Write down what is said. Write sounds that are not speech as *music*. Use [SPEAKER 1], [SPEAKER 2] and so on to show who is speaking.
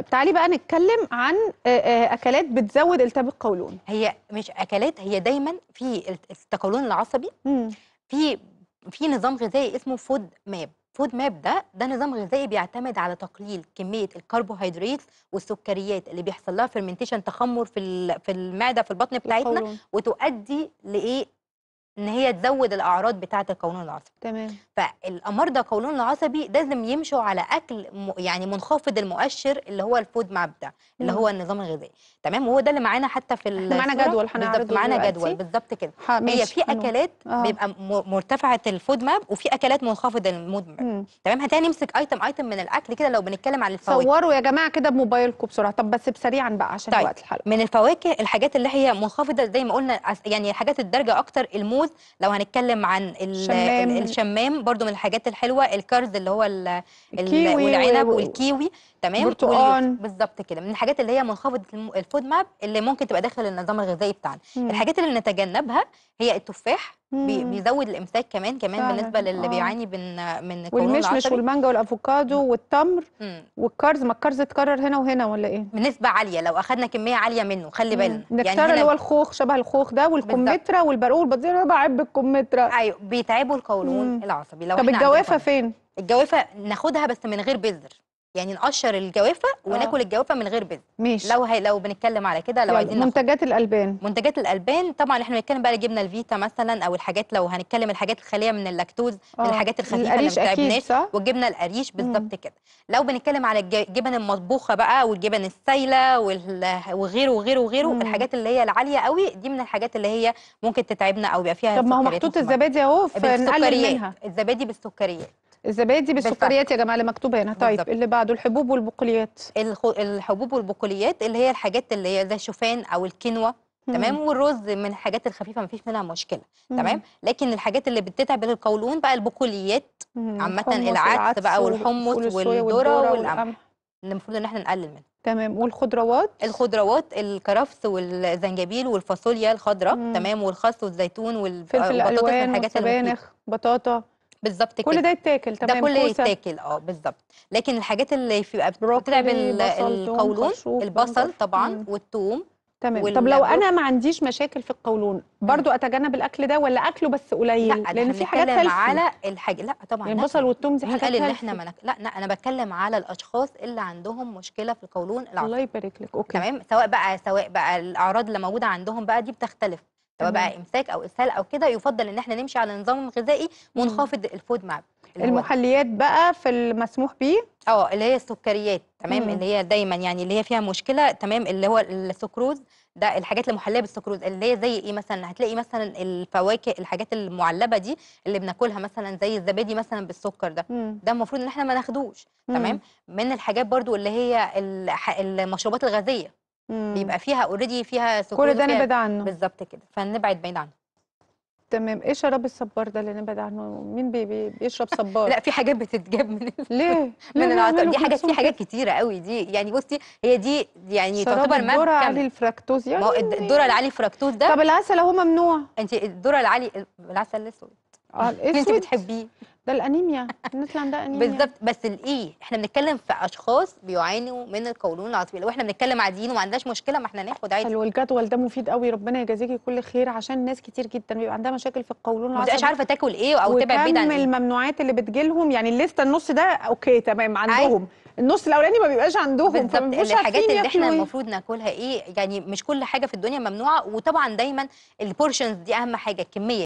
[SPEAKER 1] طيب تعالي بقى نتكلم عن آه، آه، اكلات بتزود التهاب القولون هي مش اكلات هي دايما في التقولون العصبي مم. في في نظام غذائي اسمه فود ماب فود ماب ده ده نظام غذائي بيعتمد على تقليل كميه الكربوهيدرات والسكريات اللي بيحصل لها فيرمنتيشن تخمر في في المعده في البطن بتاعتنا وتؤدي لايه ان هي تزود الاعراض بتاعه القولون العصبي تمام فالمرضى القولون العصبي لازم يمشوا على اكل يعني منخفض المؤشر اللي هو الفود ماب ده اللي هو النظام الغذائي تمام وهو ده اللي معانا حتى في معانا جدول هنعرضه معانا جدول بالظبط كده هي في اكلات آه. بيبقى مرتفعه الفود ماب وفي اكلات منخفضه المود ماب تمام هتاني نمسك ايتم ايتم من الاكل كده لو بنتكلم عن الفواكه صوروا يا جماعه كده بموبايلكم بسرعه طب بس بسريعا بقى عشان طيب. وقت الحلقه من الفواكه الحاجات اللي هي منخفضه زي ما قلنا يعني حاجات الدرجه اكتر الموز محمود لو هنتكلم عن الشمام, الشمام برضو من الحاجات الحلوه الكارز اللي هو الكيوي والعنب والكيوي تمام برتقان بالظبط كده من الحاجات اللي هي منخفضه الفود ماب اللي ممكن تبقى داخل النظام الغذائي بتاعنا الحاجات اللي نتجنبها هي التفاح بيزود الامساك كمان كمان بالنسبه للي آه. بيعاني من من والمشمش والمانجا
[SPEAKER 2] والافوكادو مم. والتمر والكرز ما الكرز اتكرر هنا وهنا ولا ايه بنسبه عاليه لو
[SPEAKER 1] اخذنا كميه عاليه
[SPEAKER 2] منه خلي بالنا يعني هنا... اللي هو الخوخ شبه الخوخ ده والكمثرى والبرقوق البطيخ انا بعب الكمثرى ايوه بيتعبوا القولون العصبي
[SPEAKER 1] لو طب الجوافه فين الجوافه ناخدها بس من غير بذر يعني نقشر الجوافه وناكل أوه. الجوافه من غير بذر ماشي لو هي لو بنتكلم على كده لو عايزين
[SPEAKER 2] منتجات الالبان منتجات
[SPEAKER 1] الالبان طبعا احنا بنتكلم بقى الجبنه الفيتا مثلا او الحاجات لو هنتكلم الحاجات الخاليه من اللاكتوز آه. الحاجات الخفيفه اللي ما تعبناش والجبنه القريش بالظبط كده لو بنتكلم على الجبن المطبوخه بقى والجبن السايله وغيره وغيره وغيره وغير الحاجات اللي هي العاليه قوي دي من الحاجات اللي هي ممكن تتعبنا او يبقى فيها طب ما هو محطوط
[SPEAKER 2] الزبادي اهو فنقلل منها
[SPEAKER 1] الزبادي بالسكريات
[SPEAKER 2] الزبادي بالسكريات يا جماعه اللي مكتوبه هنا طيب اللي بعده الحبوب والبقوليات
[SPEAKER 1] الخ... الحبوب والبقوليات اللي هي الحاجات اللي هي زي الشوفان او الكينوا تمام والرز من الحاجات الخفيفه ما فيش منها مشكله تمام لكن الحاجات اللي بتتعب القولون بقى البقوليات عامه العدس بقى والحمص والذره والقمح المفروض ان احنا نقلل منها
[SPEAKER 2] تمام والخضروات
[SPEAKER 1] الخضروات الكرفس والزنجبيل والفاصوليا الخضراء تمام والخس والزيتون والبطاطس الحاجات الوانخ
[SPEAKER 2] بطاطا بالظبط كده كل ده يتاكل تمام ده كل يتاكل اه بالظبط
[SPEAKER 1] لكن الحاجات اللي بيبقى بتتعب القولون البصل طبعا والثوم تمام طب لو انا
[SPEAKER 2] ما عنديش مشاكل في القولون برضو اتجنب الاكل ده ولا اكله بس قليل لا لان في حاجات هيلثي على
[SPEAKER 1] الحاجه لا طبعا يعني البصل والثوم دي حاجات اللي ان احنا منك... لا, لا انا بتكلم على الاشخاص اللي عندهم مشكله في القولون العصبي الله يبارك لك اوكي تمام سواء بقى سواء بقى الاعراض اللي موجوده عندهم بقى دي بتختلف سواء بقى امساك او اسهال او كده يفضل ان احنا نمشي على نظام غذائي منخفض الفود ماب المحليات
[SPEAKER 2] بقى في المسموح بيه اه اللي هي السكريات تمام مم. اللي هي
[SPEAKER 1] دايما يعني اللي هي فيها مشكله تمام اللي هو السكروز ده الحاجات المحليه بالسكروز اللي هي زي ايه مثلا هتلاقي مثلا الفواكه الحاجات المعلبه دي اللي بناكلها مثلا زي الزبادي مثلا بالسكر ده مم. ده المفروض ان احنا ما ناخدوش تمام من الحاجات برضو اللي هي المشروبات الغازيه
[SPEAKER 2] مم. بيبقى فيها
[SPEAKER 1] اوريدي فيها سكر كل ده نبعد عنه بالظبط كده فنبعد بعيد عنه
[SPEAKER 2] تمام ايه شراب الصبار ده اللي نبعد عنه مين بي بي بيشرب صبار *laughs* لا في حاجات بتتجاب من *laughs* ليه من العطر دي حاجات في حاجات كتيره قوي دي يعني
[SPEAKER 1] بصي هي دي يعني تعتبر ما الذره العالي
[SPEAKER 2] الفركتوز يعني ما الذره العالي الفركتوز ده طب العسل اهو ممنوع انت الذره العالي
[SPEAKER 1] العسل الاسود اه *laughs* يعني الاسود انت بتحبيه ده الانيميا اللي ده انيميا بالظبط بس الايه احنا بنتكلم في اشخاص بيعانوا من القولون العصبي لو احنا بنتكلم عاديين وما عندناش مشكله ما
[SPEAKER 2] احنا ناخد عادي حلو الجدول ده مفيد قوي ربنا يجازيكي كل خير عشان ناس كتير جدا بيبقى عندها مشاكل في القولون العصبي ما بتبقاش عارفه تاكل ايه او تبعد بعيد عن إيه. الممنوعات اللي بتجيلهم يعني الليسته النص ده اوكي تمام عندهم النص الاولاني ما بيبقاش عندهم بالظبط الحاجات اللي احنا إيه. المفروض
[SPEAKER 1] ناكلها ايه يعني مش كل حاجه في الدنيا ممنوعه وطبعا دايما البورشنز دي اهم حاجه الكميه